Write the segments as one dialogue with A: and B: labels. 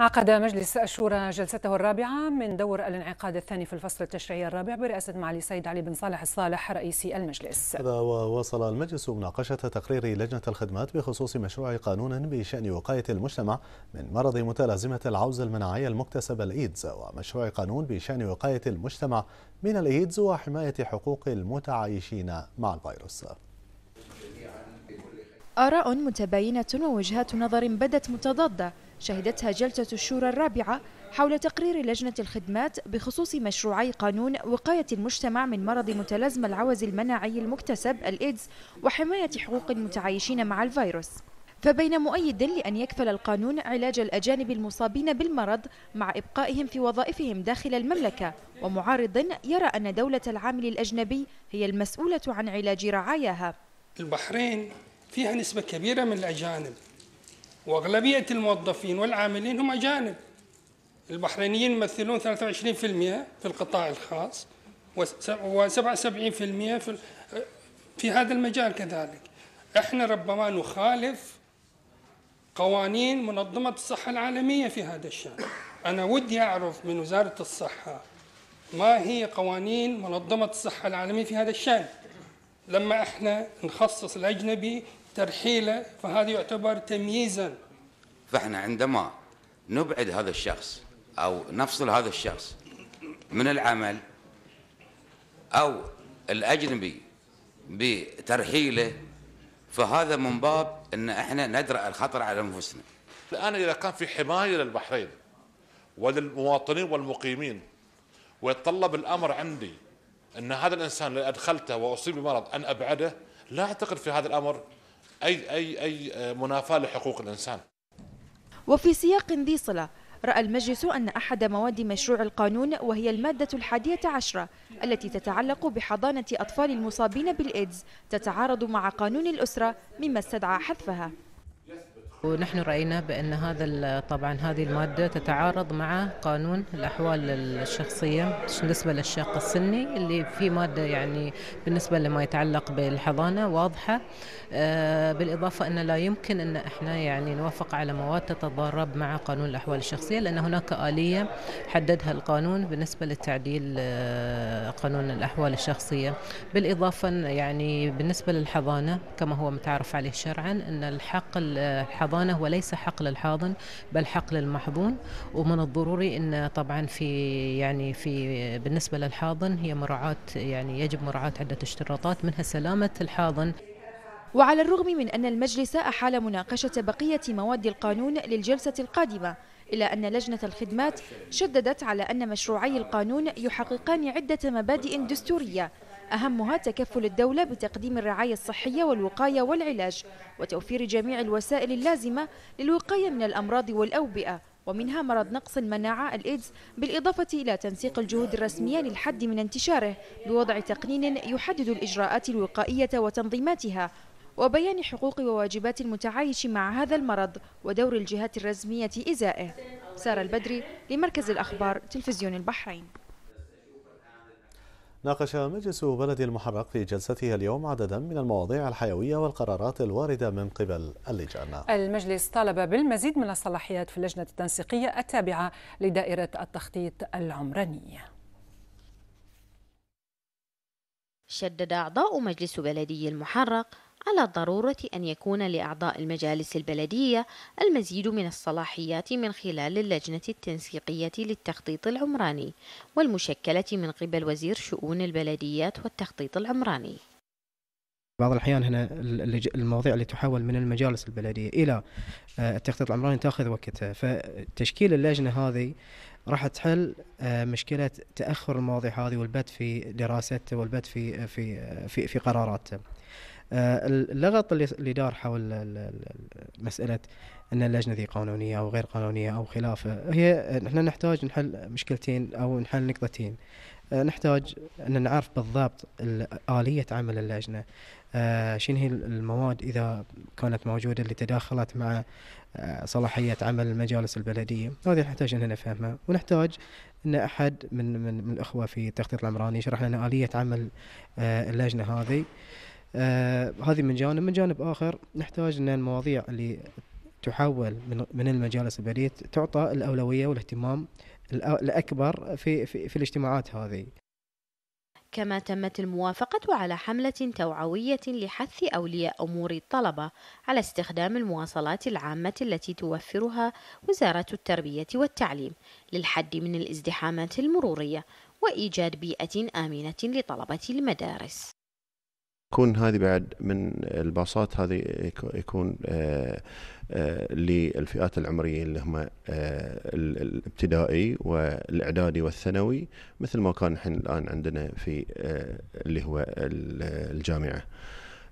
A: عقد مجلس الشورى جلسته الرابعة من دور الانعقاد الثاني في الفصل التشريعي الرابع برئاسة معالي سيد علي بن صالح الصالح رئيس المجلس هذا وواصل المجلس مناقشة تقرير لجنة الخدمات بخصوص مشروع قانون بشأن وقاية المجتمع من مرض متلازمة العوز المناعية المكتسبة الإيدز ومشروع قانون بشأن وقاية المجتمع من الإيدز وحماية حقوق المتعايشين مع الفيروس
B: آراء متباينة ووجهات نظر بدت متضادة شهدتها جلسة الشورى الرابعة حول تقرير لجنة الخدمات بخصوص مشروعي قانون وقاية المجتمع من مرض متلازمة العوز المناعي المكتسب الإيدز وحماية حقوق المتعايشين مع الفيروس فبين مؤيد لأن يكفل القانون علاج الأجانب المصابين بالمرض مع إبقائهم في وظائفهم داخل المملكة ومعارض يرى أن دولة العامل الأجنبي هي المسؤولة عن علاج رعاياها
C: البحرين فيها نسبة كبيرة من الأجانب واغلبيه الموظفين والعاملين هم اجانب البحرينيين يمثلون 23% في القطاع الخاص و77% في في هذا المجال كذلك احنا ربما نخالف قوانين منظمة الصحة العالمية في هذا الشأن أنا ودي أعرف من وزارة الصحة ما هي قوانين منظمة الصحة العالمية في هذا الشأن لما احنا نخصص الأجنبي ترحيله فهذا يعتبر تمييزا فاحنا عندما نبعد هذا الشخص او نفصل هذا الشخص من العمل او الاجنبي بترحيله فهذا من باب ان احنا ندرا الخطر
D: على انفسنا. الان اذا كان في حمايه للبحرين وللمواطنين والمقيمين ويتطلب الامر عندي ان هذا الانسان اللي ادخلته واصيب بمرض ان ابعده لا اعتقد في هذا الامر اي اي اي آه، منافاه لحقوق الانسان.
B: وفي سياق ذي صله رأى المجلس أن أحد مواد مشروع القانون وهي المادة الحادية عشرة التي تتعلق بحضانة أطفال المصابين بالإيدز تتعارض مع قانون الأسرة مما استدعى حذفها
A: ونحن رأينا بأن هذا طبعا هذه المادة تتعارض مع قانون الأحوال الشخصية بالنسبة للشاق السني اللي في مادة يعني بالنسبة لما يتعلق بالحضانة واضحة آه، بالإضافة أن لا يمكن أن احنا يعني نوافق على مواد تتضارب مع قانون الأحوال الشخصية لأن هناك آلية حددها القانون بالنسبة للتعديل آه، قانون الأحوال الشخصية بالإضافة يعني بالنسبة للحضانة كما هو متعارف عليه شرعا أن الحق الحضانة الحضانة وليس حقل الحاضن بل حقل للمحضون ومن الضروري أن طبعا في يعني في بالنسبة للحاضن هي مراعاة يعني يجب مراعاة عدة اشتراطات منها سلامة الحاضن
B: وعلى الرغم من أن المجلس أحال مناقشة بقية مواد القانون للجلسة القادمة إلا أن لجنة الخدمات شددت على أن مشروعي القانون يحققان عدة مبادئ دستورية أهمها تكفل الدولة بتقديم الرعاية الصحية والوقاية والعلاج وتوفير جميع الوسائل اللازمة للوقاية من الأمراض والأوبئة ومنها مرض نقص المناعة الإيدز بالإضافة إلى تنسيق الجهود الرسمية للحد من انتشاره بوضع تقنين يحدد الإجراءات الوقائية وتنظيماتها وبيان حقوق وواجبات المتعايش مع هذا المرض ودور الجهات الرسمية إزائه سارة البدري لمركز الأخبار تلفزيون البحرين
A: ناقش مجلس بلد المحرق في جلسته اليوم عددا من المواضيع الحيوية والقرارات الواردة من قبل اللجان المجلس طالب بالمزيد من الصلاحيات في اللجنة التنسيقية التابعة لدائرة التخطيط
C: العمراني شدد أعضاء مجلس بلدي المحرق على ضرورة أن يكون لأعضاء المجالس البلدية المزيد من الصلاحيات من خلال اللجنة التنسيقية للتخطيط العمراني والمشكلة من قبل وزير شؤون البلديات والتخطيط العمراني
D: بعض الأحيان هنا المواضيع اللي تحول من المجالس البلدية إلى آه، التخطيط العمراني تأخذ وقتها فتشكيل اللجنة هذه راح تحل آه، مشكله تاخر المواضيع هذه والبت في دراسته والبت في آه، في في, في قراراته. آه، اللغط اللي دار حول مساله ان اللجنه ذي قانونيه او غير قانونيه او خلافه هي احنا نحتاج نحل مشكلتين او نحل نقطتين آه، نحتاج ان نعرف بالضبط اليه عمل اللجنه آه، شنو هي المواد اذا كانت موجوده اللي تداخلت مع صلاحيه عمل المجالس البلديه هذه نحتاج ان نفهمها ونحتاج ان احد من من, من الاخوه في التخطيط العمراني يشرح لنا اليه عمل اللجنه هذه آه هذه من جانب من جانب اخر نحتاج ان المواضيع اللي تحول من من المجالس البريد تعطى الاولويه والاهتمام الاكبر في في, في الاجتماعات هذه.
C: كما تمت الموافقة على حملة توعوية لحث أولياء أمور الطلبة على استخدام المواصلات العامة التي توفرها وزارة التربية والتعليم للحد من الازدحامات المرورية وإيجاد بيئة آمنة لطلبة المدارس. يكون هذه بعد من الباصات هذه يكون آه، آه، للفئات العمريه اللي هم آه، الابتدائي والاعدادي والثانوي مثل ما كان الحين الان عندنا في اللي هو الجامعه.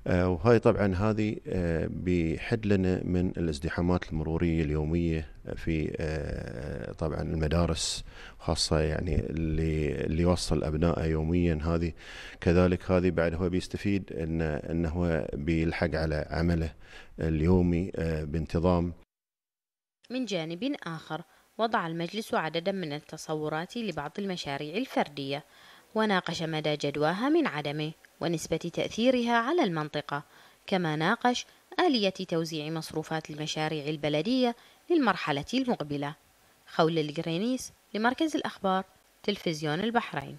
C: آه، وهاي طبعا هذه آه، بحد لنا من الازدحامات المروريه اليوميه في آه، طبعا المدارس خاصه يعني اللي اللي يوصل ابنائه يوميا هذه كذلك هذه بعد هو بيستفيد ان ان هو بيلحق على عمله اليومي بانتظام من جانب آخر وضع المجلس عددا من التصورات لبعض المشاريع الفردية وناقش مدى جدواها من عدمه ونسبة تأثيرها على المنطقة كما ناقش آلية توزيع مصروفات المشاريع البلدية للمرحلة المقبلة خول الجرينيس لمركز الأخبار تلفزيون البحرين